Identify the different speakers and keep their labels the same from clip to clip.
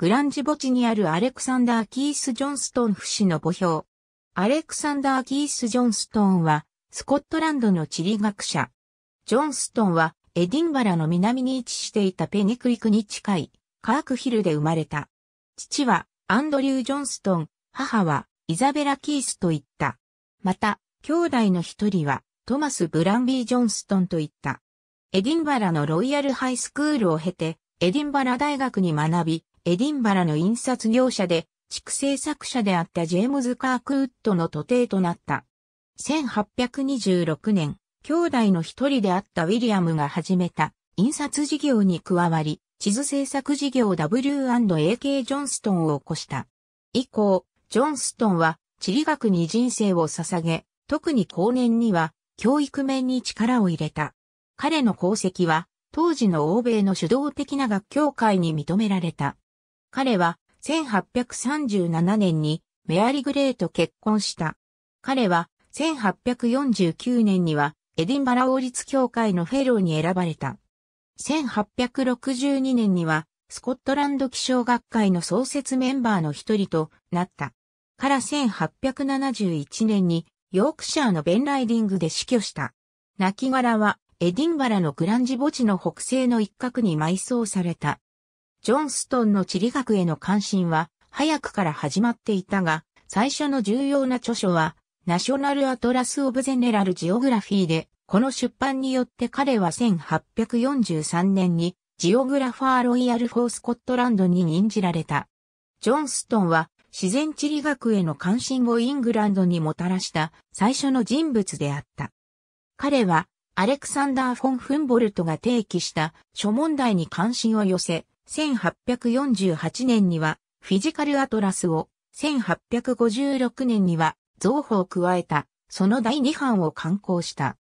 Speaker 1: グランジ墓地にあるアレクサンダー・キース・ジョンストン不死の墓標。アレクサンダー・キース・ジョンストンは、スコットランドの地理学者。ジョンストンは、エディンバラの南に位置していたペニクリクに近い、カークヒルで生まれた。父は、アンドリュー・ジョンストン、母は、イザベラ・キースといった。また、兄弟の一人は、トマス・ブランビー・ジョンストンといった。エディンバラのロイヤルハイスクールを経て、エディンバラ大学に学び、エディンバラの印刷業者で、畜生作者であったジェームズ・カークウッドの徒弟となった。1826年、兄弟の一人であったウィリアムが始めた印刷事業に加わり、地図制作事業 W&AK ジョンストンを起こした。以降、ジョンストンは地理学に人生を捧げ、特に後年には教育面に力を入れた。彼の功績は当時の欧米の主導的な学協会に認められた。彼は1837年にメアリ・グレーと結婚した。彼は1849年にはエディンバラ王立協会のフェローに選ばれた。1862年にはスコットランド気象学会の創設メンバーの一人となった。から1871年にヨークシャーのベンライディングで死去した。亡骸はエディンバラのグランジ墓地の北西の一角に埋葬された。ジョンストンの地理学への関心は早くから始まっていたが、最初の重要な著書は、ナショナル・アトラス・オブ・ゼネラル・ジオグラフィーで、この出版によって彼は1843年に、ジオグラファー・ロイヤル・フォー・スコットランドに任じられた。ジョンストンは、自然地理学への関心をイングランドにもたらした最初の人物であった。彼は、アレクサンダー・フォン・フンボルトが提起した諸問題に関心を寄せ、1848年にはフィジカルアトラスを、1856年には造法を加えた、その第2版を刊行した。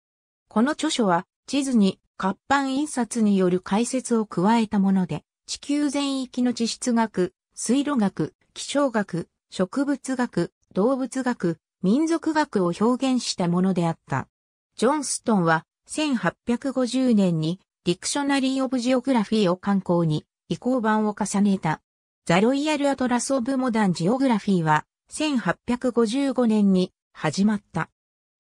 Speaker 1: この著書は地図に活版印刷による解説を加えたもので、地球全域の地質学、水路学、気象学、植物学、動物学、民族学を表現したものであった。ジョンストンは1850年にディクショナリー・オブ・ジオグラフィーを刊行に、移行版を重ねた。ザ・ロイヤル・アトラス・オブ・モダン・ジオグラフィーは、1855年に始まった。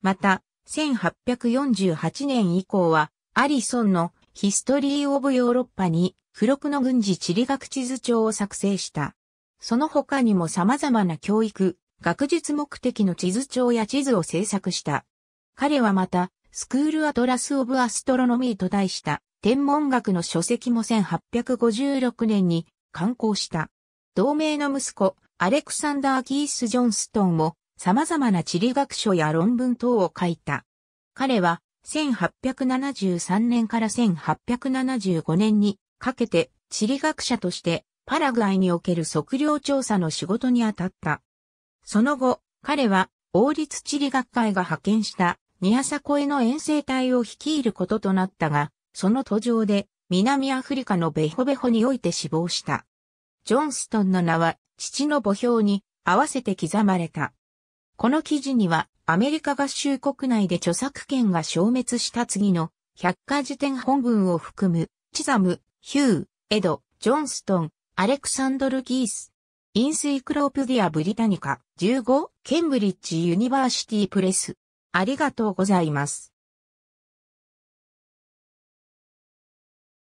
Speaker 1: また、1848年以降は、アリソンのヒストリー・オブ・ヨーロッパに、付録の軍事地理学地図帳を作成した。その他にも様々な教育、学術目的の地図帳や地図を制作した。彼はまた、スクール・アトラス・オブ・アストロノミーと題した天文学の書籍も1856年に刊行した。同盟の息子、アレクサンダー・キース・ジョンストンも様々な地理学書や論文等を書いた。彼は1873年から1875年にかけて地理学者としてパラグアイにおける測量調査の仕事に当たった。その後、彼は王立地理学会が派遣したニアサコエの遠征隊を率いることとなったが、その途上で南アフリカのベホベホにおいて死亡した。ジョンストンの名は父の墓標に合わせて刻まれた。この記事にはアメリカ合衆国内で著作権が消滅した次の百科事典本文を含むチザム、ヒュー、エド、ジョンストン、アレクサンドル・ギース、インスイクロープディア・ブリタニカ15、ケンブリッジ・ユニバーシティ・プレス。ありがとうございます。